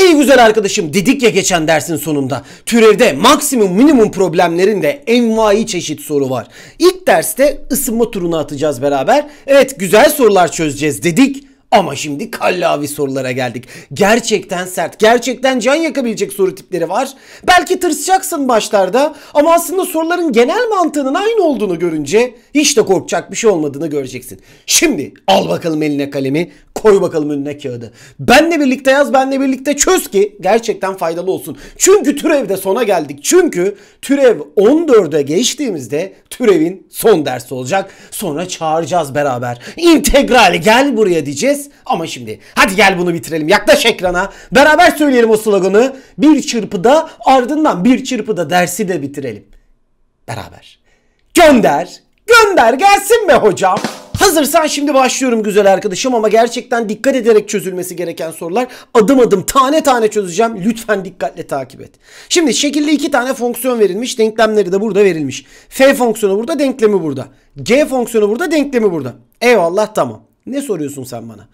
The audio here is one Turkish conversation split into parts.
Ey güzel arkadaşım dedik ya geçen dersin sonunda. Türevde maksimum minimum problemlerinde envai çeşit soru var. İlk derste ısınma turunu atacağız beraber. Evet güzel sorular çözeceğiz dedik. Ama şimdi kallavi sorulara geldik. Gerçekten sert, gerçekten can yakabilecek soru tipleri var. Belki tırsacaksın başlarda ama aslında soruların genel mantığının aynı olduğunu görünce hiç de korkacak bir şey olmadığını göreceksin. Şimdi al bakalım eline kalemi, koy bakalım önüne kağıdı. Benle birlikte yaz, benle birlikte çöz ki gerçekten faydalı olsun. Çünkü türevde sona geldik. Çünkü türev 14'e geçtiğimizde türevin son dersi olacak. Sonra çağıracağız beraber. İntegral gel buraya diyeceğiz. Ama şimdi hadi gel bunu bitirelim. Yaklaş ekrana. Beraber söyleyelim o sloganı. Bir çırpıda ardından bir çırpıda dersi de bitirelim. Beraber. Gönder. Gönder gelsin be hocam. Hazırsan şimdi başlıyorum güzel arkadaşım ama gerçekten dikkat ederek çözülmesi gereken sorular. Adım adım tane tane çözeceğim. Lütfen dikkatle takip et. Şimdi şekilde iki tane fonksiyon verilmiş. Denklemleri de burada verilmiş. F fonksiyonu burada, denklemi burada. G fonksiyonu burada, denklemi burada. Eyvallah tamam. Ne soruyorsun sen bana?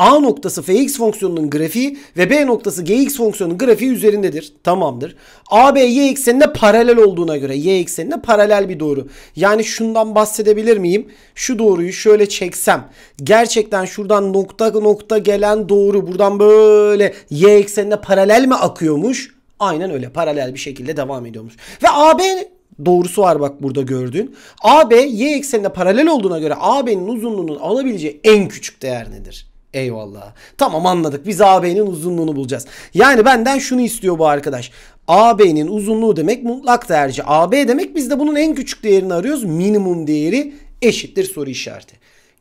A noktası fx fonksiyonunun grafiği ve B noktası gx fonksiyonunun grafiği üzerindedir. Tamamdır. AB y eksenine paralel olduğuna göre y eksenine paralel bir doğru. Yani şundan bahsedebilir miyim? Şu doğruyu şöyle çeksem gerçekten şuradan nokta nokta gelen doğru buradan böyle y eksenine paralel mi akıyormuş? Aynen öyle paralel bir şekilde devam ediyormuş. Ve AB doğrusu var bak burada gördüğün. AB y eksenine paralel olduğuna göre AB'nin uzunluğunun alabileceği en küçük değer nedir? Eyvallah. Tamam anladık. Biz AB'nin uzunluğunu bulacağız. Yani benden şunu istiyor bu arkadaş. AB'nin uzunluğu demek mutlak değerci. AB demek biz de bunun en küçük değerini arıyoruz. Minimum değeri eşittir soru işareti.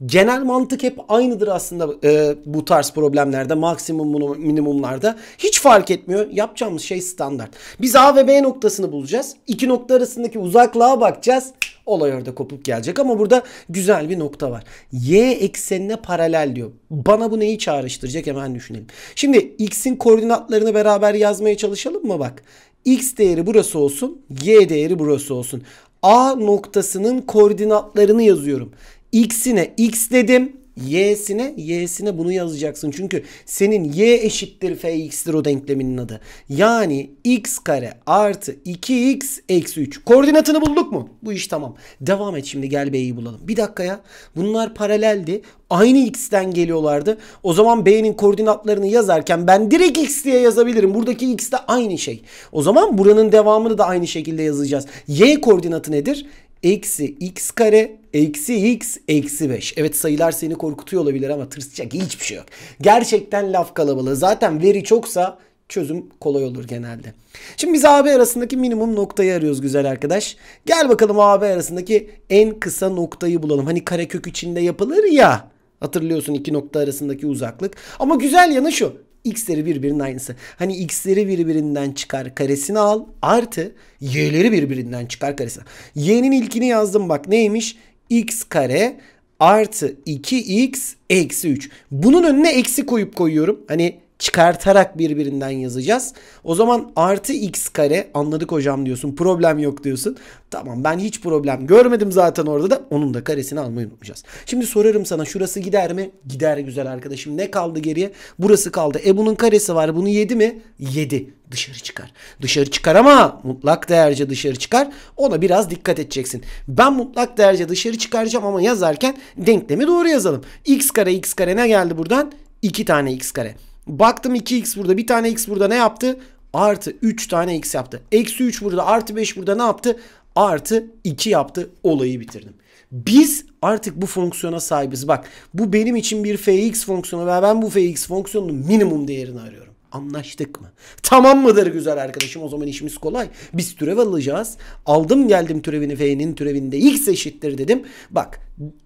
Genel mantık hep aynıdır aslında e, bu tarz problemlerde. Maksimum minimumlarda. Hiç fark etmiyor. Yapacağımız şey standart. Biz A ve B noktasını bulacağız. İki nokta arasındaki uzaklığa bakacağız. Olay orada kopup gelecek ama burada güzel bir nokta var. Y eksenine paralel diyor. Bana bu neyi çağrıştıracak hemen düşünelim. Şimdi x'in koordinatlarını beraber yazmaya çalışalım mı bak. x değeri burası olsun, y değeri burası olsun. A noktasının koordinatlarını yazıyorum. X'ine x dedim y'sine y'sine bunu yazacaksın. Çünkü senin y eşittir fx'tir o denkleminin adı. Yani x kare artı 2x eksi 3. Koordinatını bulduk mu? Bu iş tamam. Devam et şimdi gel b'yi bulalım. Bir dakika ya. Bunlar paraleldi. Aynı x'ten geliyorlardı. O zaman b'nin koordinatlarını yazarken ben direkt x diye yazabilirim. Buradaki x de aynı şey. O zaman buranın devamını da aynı şekilde yazacağız. y koordinatı nedir? eksi x kare eksi x eksi 5. Evet sayılar seni korkutuyor olabilir ama tırsacak hiçbir şey yok. Gerçekten laf kalabalığı. Zaten veri çoksa çözüm kolay olur genelde. Şimdi biz AB arasındaki minimum noktayı arıyoruz güzel arkadaş. Gel bakalım AB arasındaki en kısa noktayı bulalım. Hani karekök içinde yapılır ya. Hatırlıyorsun iki nokta arasındaki uzaklık. Ama güzel yanı şu x'leri birbirinin aynısı. Hani x'leri birbirinden çıkar karesini al artı y'leri birbirinden çıkar karesini al. Y'nin ilkini yazdım bak neymiş? x kare artı 2x eksi 3. Bunun önüne eksi koyup koyuyorum. Hani çıkartarak birbirinden yazacağız. O zaman artı x kare anladık hocam diyorsun. Problem yok diyorsun. Tamam ben hiç problem görmedim zaten orada da onun da karesini almayı unutmayacağız. Şimdi sorarım sana şurası gider mi? Gider güzel arkadaşım. Ne kaldı geriye? Burası kaldı. E bunun karesi var. Bunu yedi mi? Yedi. Dışarı çıkar. Dışarı çıkar ama mutlak değerce dışarı çıkar. Ona biraz dikkat edeceksin. Ben mutlak değerce dışarı çıkaracağım ama yazarken denklemi doğru yazalım. x kare x kare ne geldi buradan? 2 tane x kare. Baktım 2x burada bir tane x burada ne yaptı? Artı 3 tane x yaptı. Eksi 3 burada artı 5 burada ne yaptı? Artı 2 yaptı. Olayı bitirdim. Biz artık bu fonksiyona sahibiz. Bak bu benim için bir fx fonksiyonu ve ben bu fx fonksiyonunun minimum değerini arıyorum. Anlaştık mı? Tamam mıdır güzel arkadaşım o zaman işimiz kolay. Biz türev alacağız. Aldım geldim türevini f'nin türevinde x eşittir dedim. Bak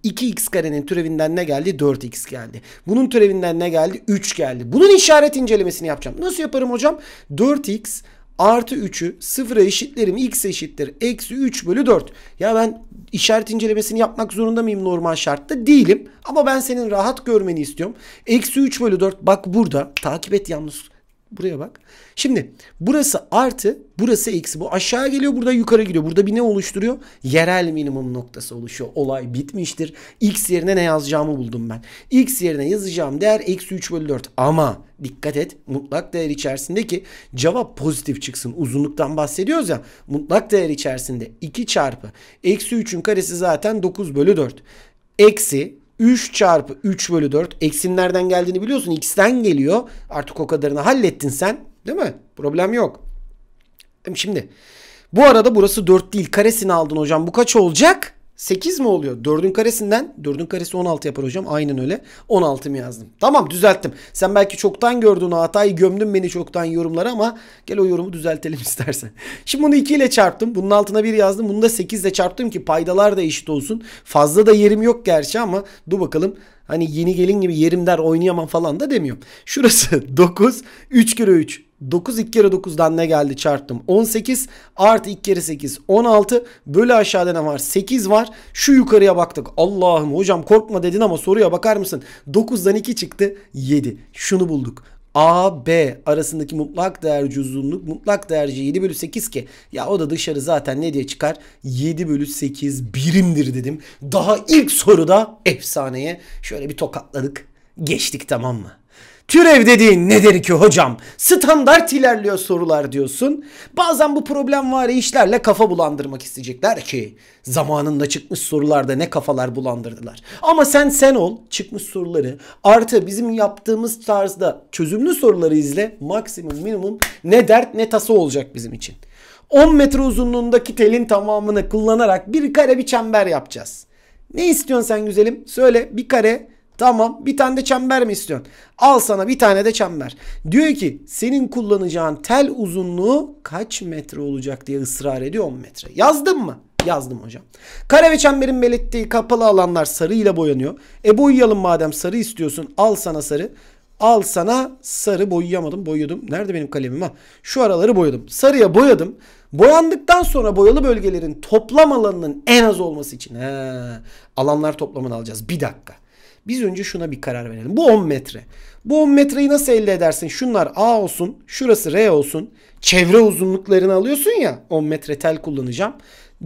2x karenin türevinden ne geldi? 4x geldi. Bunun türevinden ne geldi? 3 geldi. Bunun işaret incelemesini yapacağım. Nasıl yaparım hocam? 4x artı 3'ü sıfıra eşitlerim x eşittir eksi 3 bölü 4. Ya ben işaret incelemesini yapmak zorunda mıyım normal şartta? Değilim. Ama ben senin rahat görmeni istiyorum. Eksi 3 bölü 4 bak burada takip et yalnız Buraya bak. Şimdi burası artı, burası eksi. Bu aşağı geliyor, burada yukarı gidiyor. Burada bir ne oluşturuyor? Yerel minimum noktası oluşuyor. Olay bitmiştir. X yerine ne yazacağımı buldum ben. X yerine yazacağım değer eksi 3 bölü 4. Ama dikkat et mutlak değer içerisindeki cevap pozitif çıksın. Uzunluktan bahsediyoruz ya. Mutlak değer içerisinde 2 çarpı eksi 3'ün karesi zaten 9 bölü 4. Eksi 3 çarpı 3 bölü 4 eksin nereden geldiğini biliyorsun. X'ten geliyor. Artık o kadarını hallettin sen. Değil mi? Problem yok. Şimdi bu arada burası 4 değil. Karesini aldın hocam. Bu kaç olacak? 8 mi oluyor? 4'ün karesinden 4'ün karesi 16 yapar hocam. Aynen öyle. 16 mı yazdım? Tamam düzelttim. Sen belki çoktan gördün o hatayı gömdün beni çoktan yorumlara ama gel o yorumu düzeltelim istersen. Şimdi bunu 2 ile çarptım. Bunun altına 1 yazdım. Bunu da 8 ile çarptım ki paydalar da eşit olsun. Fazla da yerim yok gerçi ama dur bakalım. Hani yeni gelin gibi yerim der oynayamam falan da demiyorum. Şurası 9 3 kere 3 9 2 kere 9'dan ne geldi çarptım. 18 artı 2 kere 8 16 böyle aşağıda ne var? 8 var. Şu yukarıya baktık. Allah'ım hocam korkma dedin ama soruya bakar mısın? 9'dan 2 çıktı 7. Şunu bulduk. A, B arasındaki mutlak değer cüzdanlık mutlak değerci 7 bölü 8 ki ya o da dışarı zaten ne diye çıkar? 7 bölü 8 birimdir dedim. Daha ilk soruda efsaneye şöyle bir tokatladık. Geçtik tamam mı? Türev dediğin ne der ki hocam? Standart ilerliyor sorular diyorsun. Bazen bu problem var işlerle kafa bulandırmak isteyecekler ki zamanında çıkmış sorularda ne kafalar bulandırdılar. Ama sen sen ol çıkmış soruları artı bizim yaptığımız tarzda çözümlü soruları izle maksimum minimum ne dert ne tası olacak bizim için. 10 metre uzunluğundaki telin tamamını kullanarak bir kare bir çember yapacağız. Ne istiyorsun sen güzelim? Söyle bir kare Tamam bir tane de çember mi istiyorsun? Al sana bir tane de çember. Diyor ki senin kullanacağın tel uzunluğu kaç metre olacak diye ısrar ediyor 10 metre. Yazdın mı? Yazdım hocam. Kare ve çemberin belirttiği kapalı alanlar sarıyla boyanıyor. E boyayalım madem sarı istiyorsun. Al sana sarı. Al sana sarı boyayamadım. boyuyordum. Nerede benim kalemim ha? Şu araları boyadım. Sarıya boyadım. Boyandıktan sonra boyalı bölgelerin toplam alanının en az olması için. He, alanlar toplamını alacağız. Bir dakika. Biz önce şuna bir karar verelim. Bu 10 metre. Bu 10 metreyi nasıl elde edersin? Şunlar A olsun, şurası R olsun. Çevre uzunluklarını alıyorsun ya. 10 metre tel kullanacağım.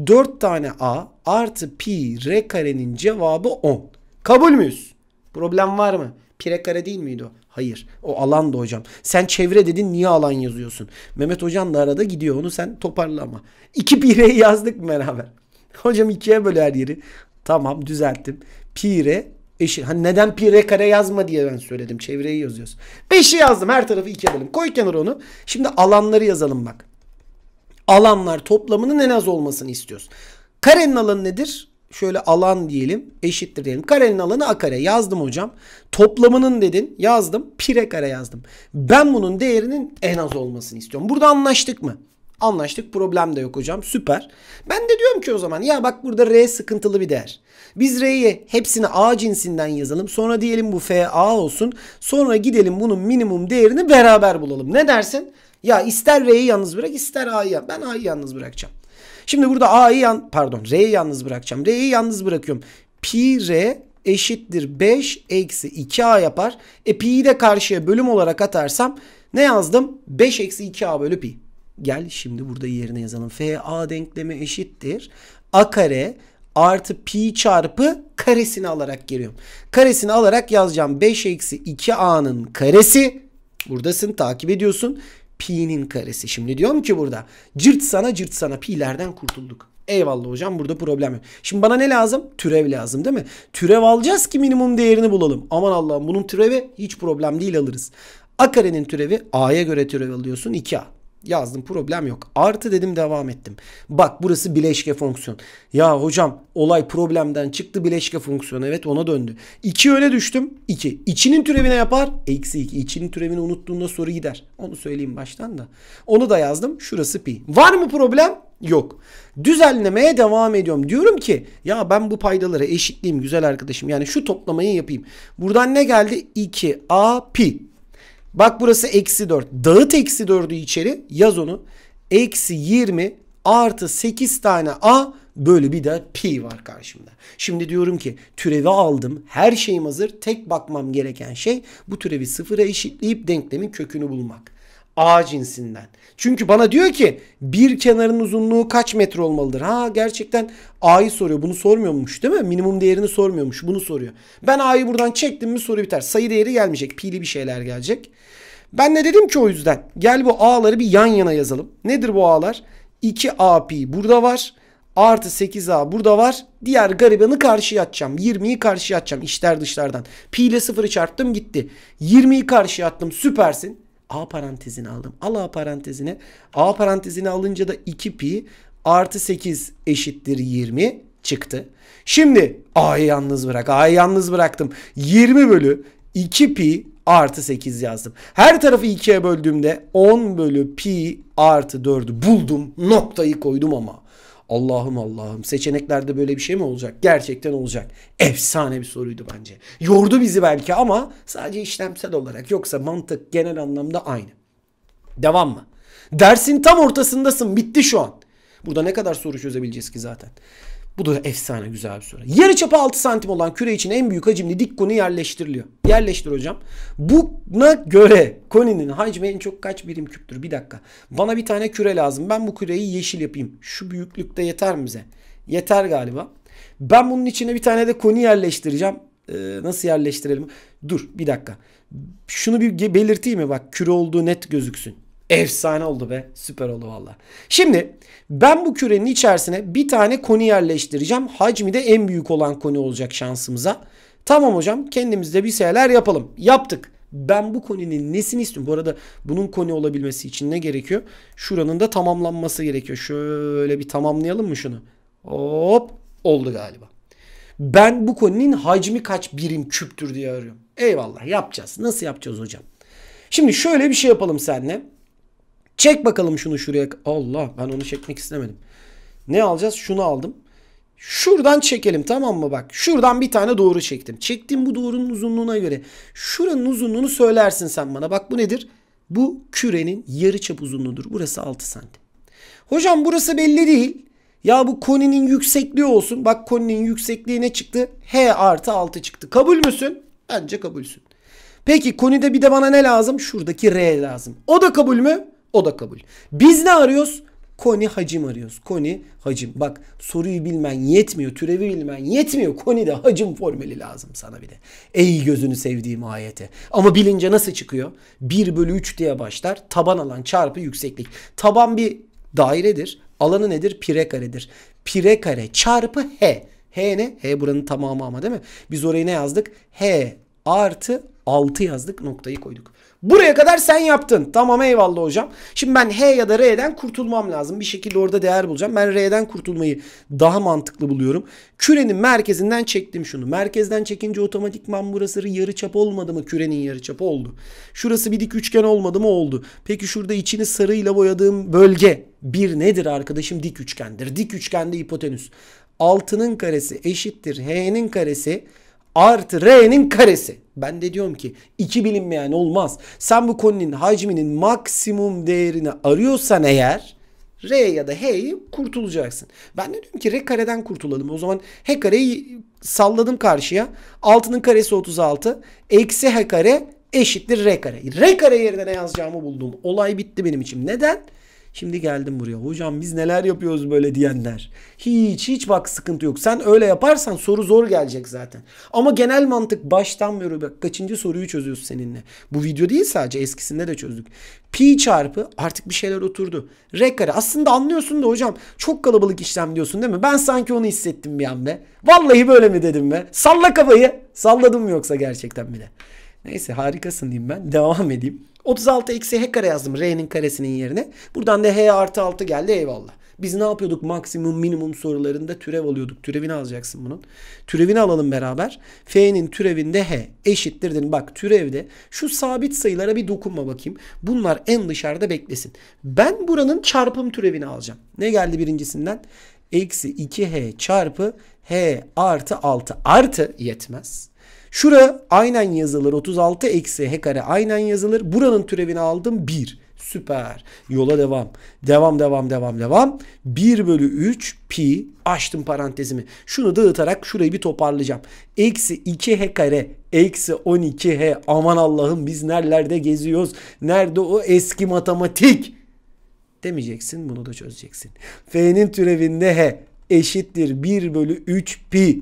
4 tane A artı pi R karenin cevabı 10. Kabul müyüz? Problem var mı? Pi r kare değil miydi o? Hayır. O alan da hocam. Sen çevre dedin niye alan yazıyorsun? Mehmet hocan da arada gidiyor. Onu sen toparla ama. 2 pireyi yazdık mı beraber? Hocam ikiye böler yeri. Tamam düzelttim. r Eşi. Hani neden pi r kare yazma diye ben söyledim. Çevreyi yazıyoruz. 5'i yazdım. Her tarafı 2'ye bölüm. Koy kenara onu. Şimdi alanları yazalım bak. Alanlar toplamının en az olmasını istiyoruz. Karenin alanı nedir? Şöyle alan diyelim. Eşittir diyelim. Karenin alanı a kare. Yazdım hocam. Toplamının dedin. Yazdım. Pi r kare yazdım. Ben bunun değerinin en az olmasını istiyorum. Burada anlaştık mı? Anlaştık problem de yok hocam süper. Ben de diyorum ki o zaman ya bak burada R sıkıntılı bir değer. Biz R'yi hepsini A cinsinden yazalım. Sonra diyelim bu F A olsun. Sonra gidelim bunun minimum değerini beraber bulalım. Ne dersin? Ya ister R'yi yalnız bırak ister A'yı. Ben A'yı yalnız bırakacağım. Şimdi burada A'yı yan pardon R'yi yalnız bırakacağım. R'yi yalnız bırakıyorum. Pi R eşittir 5 eksi 2A yapar. E pi'yi de karşıya bölüm olarak atarsam ne yazdım? 5 eksi 2A bölü pi. Gel şimdi burada yerine yazalım. FA denklemi eşittir. A kare artı pi çarpı karesini alarak geliyorum. Karesini alarak yazacağım. 5 eksi 2a'nın karesi. Buradasın takip ediyorsun. Pi'nin karesi. Şimdi diyorum ki burada cırt sana cırt sana pi'lerden kurtulduk. Eyvallah hocam burada problem yok. Şimdi bana ne lazım? Türev lazım değil mi? Türev alacağız ki minimum değerini bulalım. Aman Allah'ım bunun türevi hiç problem değil alırız. A karenin türevi A'ya göre türev alıyorsun 2A. Yazdım problem yok. Artı dedim devam ettim. Bak burası bileşke fonksiyon. Ya hocam olay problemden çıktı bileşke fonksiyon. Evet ona döndü. 2 öne düştüm. 2. İçinin türevine yapar. Eksi 2. İçinin türevini unuttuğunda soru gider. Onu söyleyeyim baştan da. Onu da yazdım. Şurası pi. Var mı problem? Yok. Düzenlemeye devam ediyorum. Diyorum ki ya ben bu paydaları eşitliyim güzel arkadaşım. Yani şu toplamayı yapayım. Buradan ne geldi? 2a pi. Bak burası eksi 4. Dağıt eksi 4'ü içeri yaz onu. Eksi 20 artı 8 tane A bölü bir de pi var karşımda. Şimdi diyorum ki türevi aldım. Her şeyim hazır. Tek bakmam gereken şey bu türevi sıfıra eşitleyip denklemin kökünü bulmak. A cinsinden. Çünkü bana diyor ki bir kenarın uzunluğu kaç metre olmalıdır? Ha gerçekten A'yı soruyor. Bunu sormuyormuş değil mi? Minimum değerini sormuyormuş. Bunu soruyor. Ben A'yı buradan çektim mi soru biter. Sayı değeri gelmeyecek. Pili bir şeyler gelecek. Ben ne dedim ki o yüzden gel bu A'ları bir yan yana yazalım. Nedir bu A'lar? 2A pi burada var. Artı 8A burada var. Diğer garibanı karşıya atacağım. 20'yi karşıya atacağım içler dışlardan. Pi ile 0'ı çarptım gitti. 20'yi karşıya attım süpersin. A parantezini aldım. Al A parantezine. A parantezini alınca da 2 pi artı 8 eşittir 20 çıktı. Şimdi A'yı yalnız bırak. A'yı yalnız bıraktım. 20 bölü 2 pi artı 8 yazdım. Her tarafı 2'ye böldüğümde 10 bölü pi artı 4'ü buldum. Noktayı koydum ama. Allah'ım Allah'ım seçeneklerde böyle bir şey mi olacak? Gerçekten olacak. Efsane bir soruydu bence. Yordu bizi belki ama sadece işlemsel olarak yoksa mantık genel anlamda aynı. Devam mı? Dersin tam ortasındasın bitti şu an. Burada ne kadar soru çözebileceğiz ki zaten. Bu da efsane güzel bir soru. Yarı çapı 6 santim olan küre için en büyük hacimli dik koni yerleştiriliyor. Yerleştir hocam. Buna göre koninin hacmi en çok kaç birim küptür? Bir dakika. Bana bir tane küre lazım. Ben bu küreyi yeşil yapayım. Şu büyüklükte yeter mi bize? Yeter galiba. Ben bunun içine bir tane de koni yerleştireceğim. Ee, nasıl yerleştirelim? Dur bir dakika. Şunu bir belirteyim mi? Bak küre olduğu net gözüksün. Efsane oldu be. Süper oldu valla. Şimdi ben bu kürenin içerisine bir tane koni yerleştireceğim. Hacmi de en büyük olan koni olacak şansımıza. Tamam hocam kendimizde bir şeyler yapalım. Yaptık. Ben bu koninin nesini istiyorum? Bu arada bunun koni olabilmesi için ne gerekiyor? Şuranın da tamamlanması gerekiyor. Şöyle bir tamamlayalım mı şunu? Hop oldu galiba. Ben bu koninin hacmi kaç birim küptür diye arıyorum. Eyvallah yapacağız. Nasıl yapacağız hocam? Şimdi şöyle bir şey yapalım seninle. Çek bakalım şunu şuraya. Allah ben onu çekmek istemedim. Ne alacağız? Şunu aldım. Şuradan çekelim tamam mı bak. Şuradan bir tane doğru çektim. çektim bu doğrunun uzunluğuna göre. Şuranın uzunluğunu söylersin sen bana. Bak bu nedir? Bu kürenin yarıçap uzunluğudur. Burası 6 santim. Hocam burası belli değil. Ya bu koninin yüksekliği olsun. Bak koninin yüksekliği ne çıktı? H artı 6 çıktı. Kabul müsün? Bence kabulsün. Peki konide bir de bana ne lazım? Şuradaki R lazım. O da kabul mü? O da kabul. Biz ne arıyoruz? Koni hacim arıyoruz. Koni hacim. Bak soruyu bilmen yetmiyor. Türevi bilmen yetmiyor. Koni de hacim formülü lazım sana bir de. Ey gözünü sevdiğim ayete. Ama bilince nasıl çıkıyor? 1 bölü 3 diye başlar. Taban alan çarpı yükseklik. Taban bir dairedir. Alanı nedir? Pire karedir. Pire kare çarpı h. H ne? H buranın tamamı ama değil mi? Biz orayı ne yazdık? H artı 6 yazdık noktayı koyduk. Buraya kadar sen yaptın. Tamam eyvallah hocam. Şimdi ben H ya da R'den kurtulmam lazım. Bir şekilde orada değer bulacağım. Ben R'den kurtulmayı daha mantıklı buluyorum. Kürenin merkezinden çektim şunu. Merkezden çekince otomatikman burası yarı çap olmadı mı? Kürenin yarı çapı oldu. Şurası bir dik üçgen olmadı mı? Oldu. Peki şurada içini sarıyla boyadığım bölge bir nedir arkadaşım? Dik üçgendir. Dik üçgende hipotenüs. altının karesi eşittir H'nin karesi artı R'nin karesi. Ben de diyorum ki iki bilinmeyen olmaz. Sen bu koninin hacminin maksimum değerini arıyorsan eğer R ya da H'yi kurtulacaksın. Ben de diyorum ki R kareden kurtulalım. O zaman H kareyi salladım karşıya. Altının karesi 36. Eksi H kare eşittir R kare. R kare yerine ne yazacağımı buldum. Olay bitti benim için. Neden? Şimdi geldim buraya. Hocam biz neler yapıyoruz böyle diyenler. Hiç hiç bak sıkıntı yok. Sen öyle yaparsan soru zor gelecek zaten. Ama genel mantık baştan beri bak kaçıncı soruyu çözüyoruz seninle. Bu video değil sadece eskisinde de çözdük. Pi çarpı artık bir şeyler oturdu. R kare. Aslında anlıyorsun da hocam çok kalabalık işlem diyorsun değil mi? Ben sanki onu hissettim bir an be. Vallahi böyle mi dedim be. Salla kafayı. Salladım mı yoksa gerçekten bile. Neyse harikasın diyeyim ben. Devam edeyim. 36 eksi h kare yazdım r'nin karesinin yerine. Buradan da h artı 6 geldi eyvallah. Biz ne yapıyorduk maksimum minimum sorularında türev alıyorduk. Türevini alacaksın bunun. Türevini alalım beraber. F'nin türevinde H eşittir dedim. Bak türevde şu sabit sayılara bir dokunma bakayım. Bunlar en dışarıda beklesin. Ben buranın çarpım türevini alacağım. Ne geldi birincisinden? Eksi 2H çarpı H artı 6 artı yetmez. Şura aynen yazılır. 36 eksi h kare aynen yazılır. Buranın türevini aldım 1. Süper. Yola devam. Devam devam devam devam. 1 bölü 3 pi açtım parantezimi. Şunu dağıtarak şurayı bir toparlayacağım. Eksi 2 h kare eksi 12 h aman Allah'ım biz nerelerde geziyoruz. Nerede o eski matematik? Demeyeceksin bunu da çözeceksin. F'nin türevinde h eşittir 1 bölü 3 pi.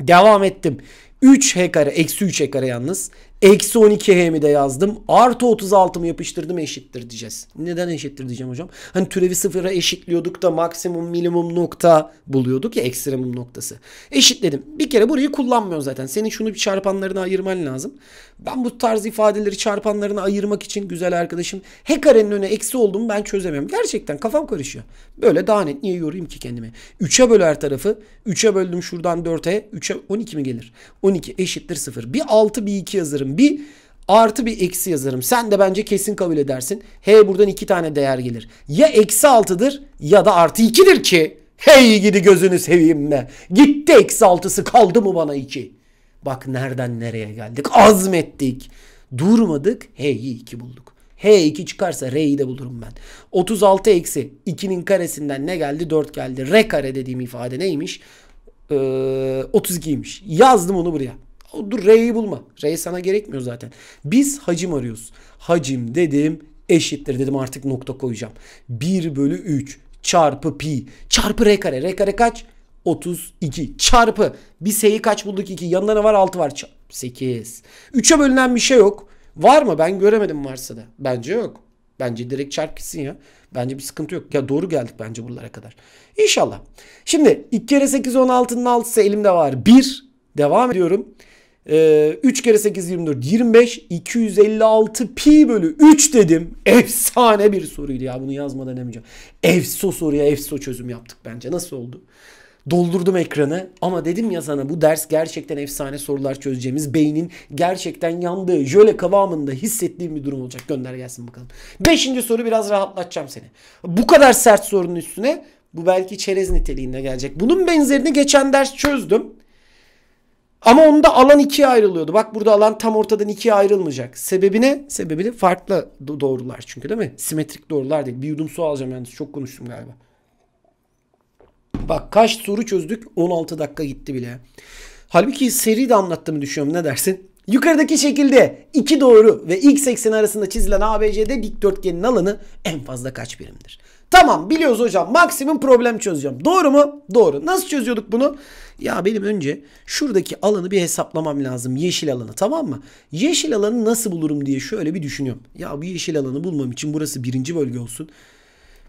Devam ettim. 3 hekare eksi 3 hekare yalnız Eksi 12 h'mi de yazdım. Artı 36 mı yapıştırdım eşittir diyeceğiz. Neden eşittir diyeceğim hocam? Hani türevi sıfıra eşitliyorduk da maksimum minimum nokta buluyorduk ya ekstremum noktası. Eşitledim. Bir kere burayı kullanmıyorum zaten. Senin şunu bir çarpanlarına ayırman lazım. Ben bu tarz ifadeleri çarpanlarına ayırmak için güzel arkadaşım h karenin önüne eksi olduğumu ben çözemiyorum. Gerçekten kafam karışıyor. Böyle daha net niye yorayım ki kendimi? 3'e böl her tarafı. 3'e böldüm şuradan 4'e. 3'e 12 mi gelir? 12 eşittir 0. Bir 6 bir 2 yazırım yazarım. Bir artı bir eksi yazarım. Sen de bence kesin kabul edersin. H buradan iki tane değer gelir. Ya eksi altıdır, ya da artı 2'dir ki. Hey gidi gözünü seveyim be. Gitti eksi altısı kaldı mı bana iki? Bak nereden nereye geldik. Azmettik. Durmadık. H'yi iki bulduk. H2 çıkarsa R'yi de bulurum ben. 36 eksi 2'nin karesinden ne geldi? 4 geldi. R kare dediğim ifade neymiş? Ee, 32'ymiş. Yazdım onu buraya. Dur R'yi bulma. R sana gerekmiyor zaten. Biz hacim arıyoruz. Hacim dedim eşittir dedim artık nokta koyacağım. 1 bölü 3 çarpı pi çarpı r kare. R kare kaç? 32 çarpı bir s'yi kaç bulduk 2 yanında ne var 6 var 8. 3'e bölünen bir şey yok. Var mı? Ben göremedim varsa da. Bence yok. Bence direkt çarp gitsin ya. Bence bir sıkıntı yok. Ya doğru geldik bence buralara kadar. İnşallah. Şimdi 2 kere 8 16'nın 6'sı elimde var. 1. Devam ediyorum. Ee, 3 kere 8 24 25 256 pi bölü 3 dedim. Efsane bir soruydu ya bunu yazmadan demeyeceğim. Efso soruya efso çözüm yaptık bence. Nasıl oldu? Doldurdum ekranı ama dedim ya sana bu ders gerçekten efsane sorular çözeceğimiz beynin gerçekten yandığı jöle kıvamında hissettiğim bir durum olacak. Gönder gelsin bakalım. Beşinci soru biraz rahatlatacağım seni. Bu kadar sert sorunun üstüne bu belki çerez niteliğinde gelecek. Bunun benzerini geçen ders çözdüm. Ama onda alan ikiye ayrılıyordu. Bak burada alan tam ortadan ikiye ayrılmayacak. Sebebi ne? Sebebini farklı doğrular çünkü değil mi? Simetrik doğrular değil. Bir yudum su alacağım yalnız. Çok konuştum galiba. Bak kaç soru çözdük? 16 dakika gitti bile. Halbuki seri de anlattığımı düşünüyorum. Ne dersin? Yukarıdaki şekilde iki doğru ve x ekseni arasında çizilen ABCD dikdörtgenin alanı en fazla kaç birimdir? Tamam biliyoruz hocam maksimum problem çözeceğim. Doğru mu? Doğru. Nasıl çözüyorduk bunu? Ya benim önce şuradaki alanı bir hesaplamam lazım. Yeşil alanı tamam mı? Yeşil alanı nasıl bulurum diye şöyle bir düşünüyorum. Ya bu yeşil alanı bulmam için burası birinci bölge olsun.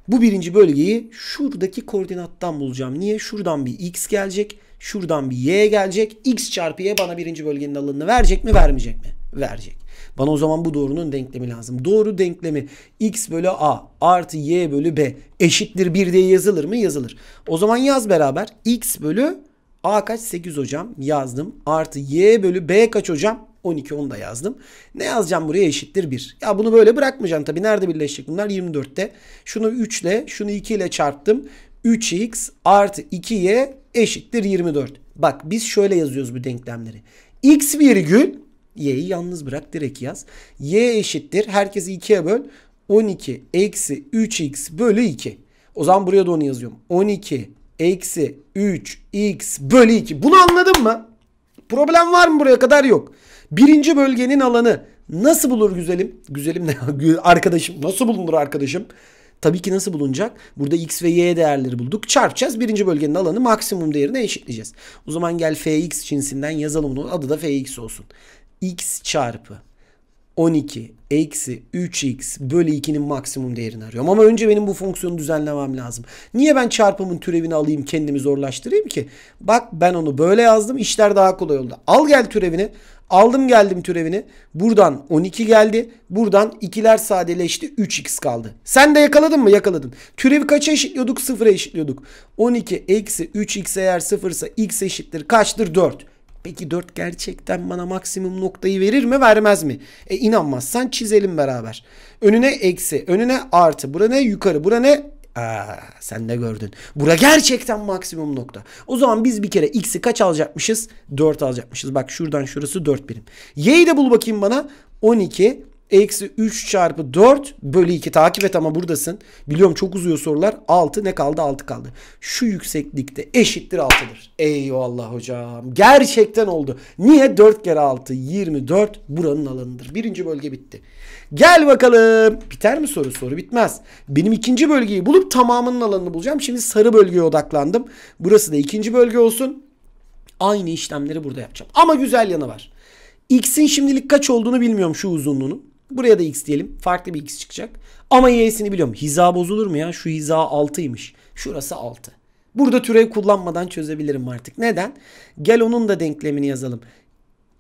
Bu birinci bölgeyi şuradaki koordinattan bulacağım. Niye? Şuradan bir x gelecek. Şuradan bir y gelecek. x çarpı y bana birinci bölgenin alanını verecek mi vermeyecek mi? Verecek. Bana o zaman bu doğrunun denklemi lazım. Doğru denklemi x bölü a artı y bölü b eşittir 1 diye yazılır mı? Yazılır. O zaman yaz beraber x bölü A kaç? 8 hocam yazdım. Artı Y bölü B kaç hocam? 12 onu da yazdım. Ne yazacağım buraya eşittir 1. Ya bunu böyle bırakmayacağım tabii. Nerede birleşecek bunlar? 24'te. Şunu 3 ile şunu 2 ile çarptım. 3x artı 2y eşittir 24. Bak biz şöyle yazıyoruz bu denklemleri. x virgül y'yi yalnız bırak direkt yaz. y eşittir. Herkesi 2'ye böl. 12 eksi 3x bölü 2. O zaman buraya da onu yazıyorum. 12 eksi 3x bölü 2. Bunu anladın mı? Problem var mı buraya kadar? Yok. Birinci bölgenin alanı nasıl bulur güzelim? Güzelim ne? arkadaşım nasıl bulunur arkadaşım? Tabii ki nasıl bulunacak? Burada x ve y değerleri bulduk. Çarpacağız. Birinci bölgenin alanı maksimum değerine eşitleyeceğiz. O zaman gel fx cinsinden yazalım bunu. Adı da fx olsun. x çarpı 12 eksi 3x bölü 2'nin maksimum değerini arıyorum. Ama önce benim bu fonksiyonu düzenlemem lazım. Niye ben çarpımın türevini alayım kendimi zorlaştırayım ki? Bak ben onu böyle yazdım işler daha kolay oldu. Al gel türevini. Aldım geldim türevini. Buradan 12 geldi. Buradan ikiler sadeleşti. 3x kaldı. Sen de yakaladın mı? Yakaladın. Türevi kaça eşitliyorduk? 0'a eşitliyorduk. 12 eksi 3x eğer 0 ise x eşittir. Kaçtır? 4. Peki 4 gerçekten bana maksimum noktayı verir mi vermez mi? E inanmazsan çizelim beraber. Önüne eksi, önüne artı, bura ne yukarı, bura ne Aa, sen de gördün. Bura gerçekten maksimum nokta. O zaman biz bir kere x'i kaç alacakmışız? 4 alacakmışız. Bak şuradan şurası 4 birim. y'yi de bul bakayım bana. 12 Eksi 3 çarpı 4 bölü 2. Takip et ama buradasın. Biliyorum çok uzuyor sorular. 6 ne kaldı? 6 kaldı. Şu yükseklikte eşittir 6'dır. Eyvallah hocam. Gerçekten oldu. Niye? 4 kere 6. 24 buranın alanıdır. Birinci bölge bitti. Gel bakalım. Biter mi soru? Soru bitmez. Benim ikinci bölgeyi bulup tamamının alanını bulacağım. Şimdi sarı bölgeye odaklandım. Burası da ikinci bölge olsun. Aynı işlemleri burada yapacağım. Ama güzel yanı var. X'in şimdilik kaç olduğunu bilmiyorum şu uzunluğunun. Buraya da x diyelim. Farklı bir x çıkacak. Ama y'sini biliyorum. Hiza bozulur mu ya? Şu hiza 6'ymış. Şurası 6. Burada türev kullanmadan çözebilirim artık. Neden? Gel onun da denklemini yazalım.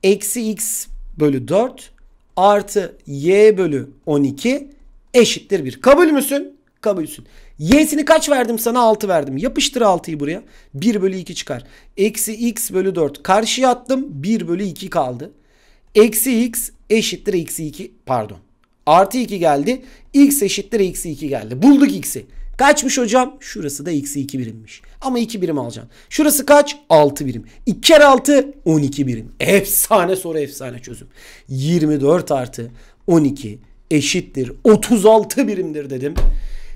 Eksi x bölü 4 artı y bölü 12 eşittir 1. Kabul müsün? Kabulsün. Y'sini kaç verdim sana? 6 verdim. Yapıştır 6'yı buraya. 1 bölü 2 çıkar. Eksi x bölü 4. Karşıya attım. 1 bölü 2 kaldı. Eksi x eşittir x 2 pardon. Artı 2 geldi. X eşittir x 2 geldi. Bulduk x'i. Kaçmış hocam? Şurası da eksi 2 birimmiş. Ama 2 birim alacağım. Şurası kaç? 6 birim. 2 kere 6 12 birim. Efsane soru efsane çözüm. 24 artı 12 eşittir 36 birimdir dedim.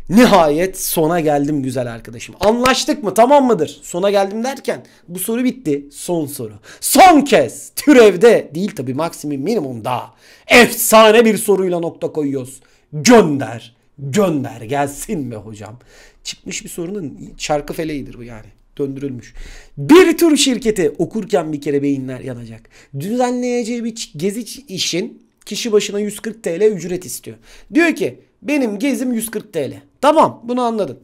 Nihayet sona geldim güzel arkadaşım. Anlaştık mı tamam mıdır? Sona geldim derken bu soru bitti. Son soru. Son kez türevde değil tabi maksimum minimumda efsane bir soruyla nokta koyuyoruz. Gönder. Gönder gelsin be hocam. Çıkmış bir sorunun şarkı feleğidir bu yani döndürülmüş. Bir tur şirketi okurken bir kere beyinler yanacak. Düzenleyeceği bir gezi işin kişi başına 140 TL ücret istiyor. Diyor ki benim gezim 140 TL. Tamam bunu anladın.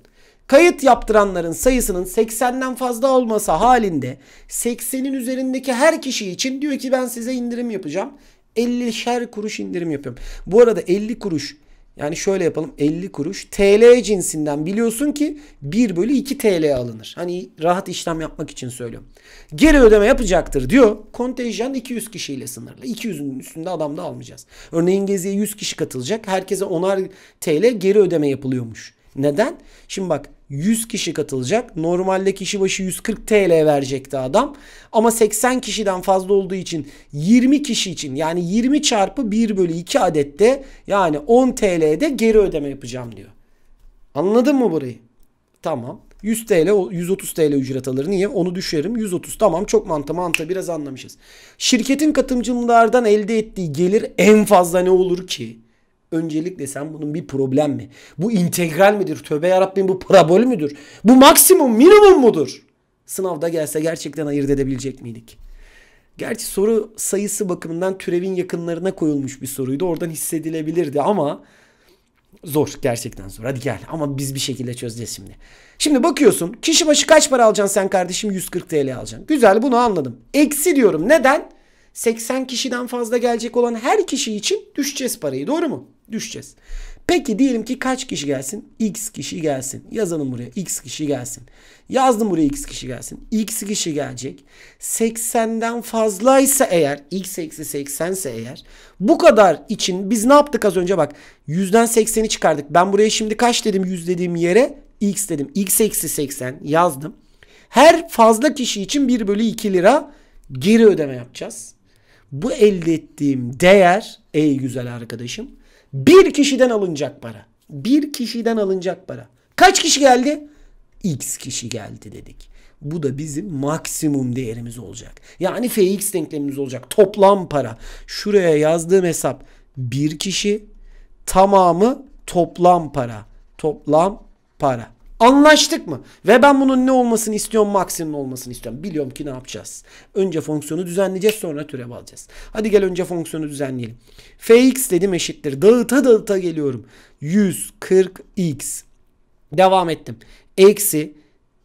Kayıt yaptıranların sayısının 80'den fazla olması halinde 80'in üzerindeki her kişi için diyor ki ben size indirim yapacağım. 50 50'şer kuruş indirim yapıyorum. Bu arada 50 kuruş yani şöyle yapalım 50 kuruş TL cinsinden biliyorsun ki 1 bölü 2 TL alınır. Hani rahat işlem yapmak için söylüyorum. Geri ödeme yapacaktır diyor. Kontenjan 200 kişiyle sınırlı. 200'ün üstünde adam da almayacağız. Örneğin geziye 100 kişi katılacak. Herkese 10'ar TL geri ödeme yapılıyormuş. Neden? Şimdi bak 100 kişi katılacak. Normalde kişi başı 140 TL verecekti adam. Ama 80 kişiden fazla olduğu için 20 kişi için yani 20 çarpı 1 bölü 2 adette yani 10 TL'de geri ödeme yapacağım diyor. Anladın mı burayı? Tamam. 100 TL 130 TL ücret alır. Niye? Onu düşerim. 130 tamam çok mantı mantı biraz anlamışız. Şirketin katılımcılardan elde ettiği gelir en fazla ne olur ki? Öncelikle sen bunun bir problem mi? Bu integral midir? Tövbe yarabbim bu parabol müdür? Bu maksimum minimum mudur? Sınavda gelse gerçekten ayırt edebilecek miydik? Gerçi soru sayısı bakımından türevin yakınlarına koyulmuş bir soruydu. Oradan hissedilebilirdi ama zor gerçekten zor. Hadi gel ama biz bir şekilde çözeceğiz şimdi. Şimdi bakıyorsun kişi başı kaç para alacaksın sen kardeşim? 140 TL alacaksın. Güzel bunu anladım. Eksi diyorum. Neden? 80 kişiden fazla gelecek olan her kişi için düşeceğiz parayı. Doğru mu? düşeceğiz. Peki diyelim ki kaç kişi gelsin? X kişi gelsin. Yazalım buraya X kişi gelsin. Yazdım buraya X kişi gelsin. X kişi gelecek. 80'den fazlaysa eğer X eksi 80 ise eğer bu kadar için biz ne yaptık az önce bak. 100'den 80'i çıkardık. Ben buraya şimdi kaç dedim 100 dediğim yere X dedim. X eksi 80 yazdım. Her fazla kişi için 1 bölü 2 lira geri ödeme yapacağız. Bu elde ettiğim değer ey güzel arkadaşım bir kişiden alınacak para. Bir kişiden alınacak para. Kaç kişi geldi? X kişi geldi dedik. Bu da bizim maksimum değerimiz olacak. Yani Fx denklemimiz olacak. Toplam para. Şuraya yazdığım hesap bir kişi tamamı toplam para. Toplam para. Anlaştık mı? Ve ben bunun ne olmasını istiyorum? Maksimum olmasını istiyorum. Biliyorum ki ne yapacağız. Önce fonksiyonu düzenleyeceğiz sonra türev alacağız. Hadi gel önce fonksiyonu düzenleyelim. fx dedim eşittir. Dağıta dağıta geliyorum. 140x. Devam ettim. Eksi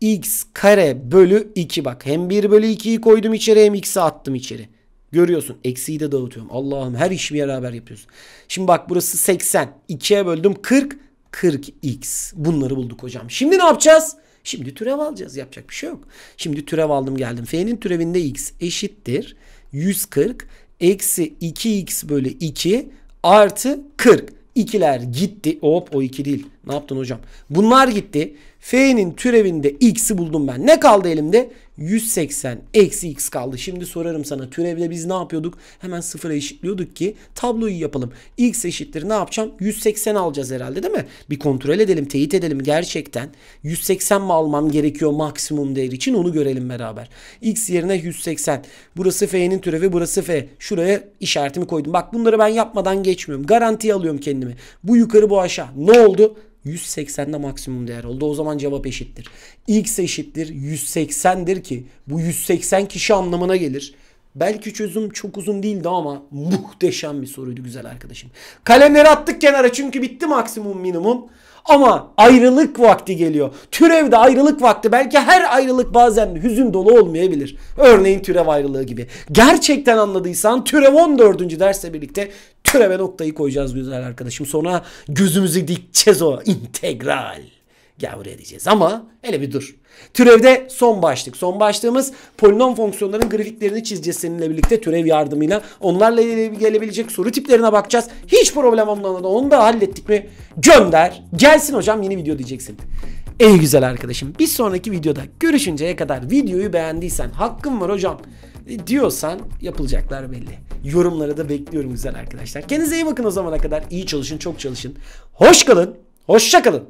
x kare bölü 2 bak. Hem 1 bölü 2'yi koydum içeri hem x'i attım içeri. Görüyorsun. Eksiyi de dağıtıyorum. Allah'ım her işi beraber yapıyorsun. Şimdi bak burası 80. 2'ye böldüm 40. 40x. Bunları bulduk hocam. Şimdi ne yapacağız? Şimdi türev alacağız. Yapacak bir şey yok. Şimdi türev aldım geldim. F'nin türevinde x eşittir. 140 eksi 2x bölü 2 artı 40. İkiler gitti. Hop o iki değil. Ne yaptın hocam? Bunlar gitti. F'nin türevinde x'i buldum ben. Ne kaldı elimde? 180 eksi x kaldı. Şimdi sorarım sana türevde biz ne yapıyorduk? Hemen sıfıra eşitliyorduk ki tabloyu yapalım. x eşittir ne yapacağım? 180 alacağız herhalde değil mi? Bir kontrol edelim, teyit edelim gerçekten. 180 mi almam gerekiyor maksimum değer için onu görelim beraber. x yerine 180. Burası f'nin türevi, burası f. Şuraya işaretimi koydum. Bak bunları ben yapmadan geçmiyorum. Garantiye alıyorum kendimi. Bu yukarı bu aşağı. Ne oldu? 180'de maksimum değer oldu. O zaman cevap eşittir. X eşittir 180'dir ki bu 180 kişi anlamına gelir. Belki çözüm çok uzun değildi ama muhteşem bir soruydu güzel arkadaşım. Kalemleri attık kenara çünkü bitti maksimum minimum. Ama ayrılık vakti geliyor. Türevde ayrılık vakti belki her ayrılık bazen hüzün dolu olmayabilir. Örneğin türev ayrılığı gibi. Gerçekten anladıysan türev 14. dersle birlikte türeve noktayı koyacağız güzel arkadaşım. Sonra gözümüzü dikeceğiz o integral. Gel buraya diyeceğiz ama hele bir dur. Türevde son başlık. Son başlığımız polinom fonksiyonların grafiklerini çizeceğiz seninle birlikte türev yardımıyla. Onlarla ilgili gelebilecek soru tiplerine bakacağız. Hiç problem olmadan onu da hallettik mi? Gönder. Gelsin hocam yeni video diyeceksin. Ey güzel arkadaşım bir sonraki videoda görüşünceye kadar videoyu beğendiysen hakkım var hocam e, diyorsan yapılacaklar belli. Yorumları da bekliyorum güzel arkadaşlar. Kendinize iyi bakın o zamana kadar. İyi çalışın, çok çalışın. Hoş kalın, hoşça kalın.